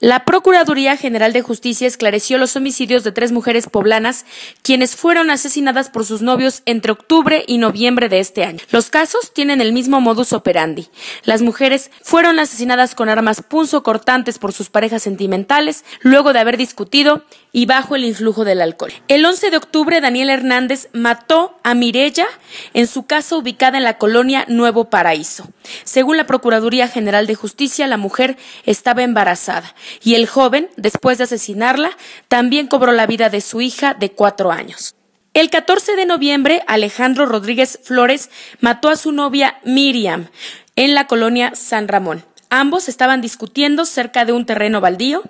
La Procuraduría General de Justicia esclareció los homicidios de tres mujeres poblanas, quienes fueron asesinadas por sus novios entre octubre y noviembre de este año. Los casos tienen el mismo modus operandi. Las mujeres fueron asesinadas con armas cortantes por sus parejas sentimentales, luego de haber discutido y bajo el influjo del alcohol. El 11 de octubre, Daniel Hernández mató a Mirella en su casa ubicada en la colonia Nuevo Paraíso. Según la Procuraduría General de Justicia, la mujer estaba embarazada y el joven, después de asesinarla, también cobró la vida de su hija de cuatro años. El 14 de noviembre, Alejandro Rodríguez Flores mató a su novia Miriam en la colonia San Ramón. Ambos estaban discutiendo cerca de un terreno baldío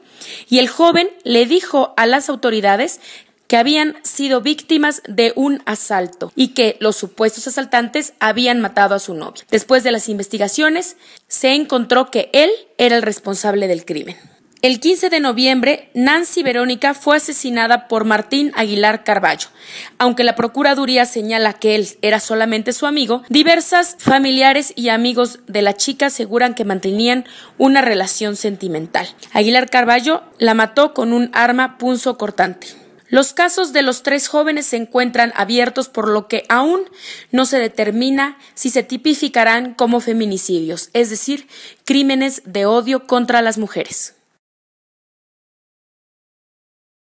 y el joven le dijo a las autoridades que habían sido víctimas de un asalto y que los supuestos asaltantes habían matado a su novia. Después de las investigaciones, se encontró que él era el responsable del crimen. El 15 de noviembre, Nancy Verónica fue asesinada por Martín Aguilar Carballo. Aunque la Procuraduría señala que él era solamente su amigo, diversas familiares y amigos de la chica aseguran que mantenían una relación sentimental. Aguilar Carballo la mató con un arma punzo cortante. Los casos de los tres jóvenes se encuentran abiertos por lo que aún no se determina si se tipificarán como feminicidios, es decir, crímenes de odio contra las mujeres.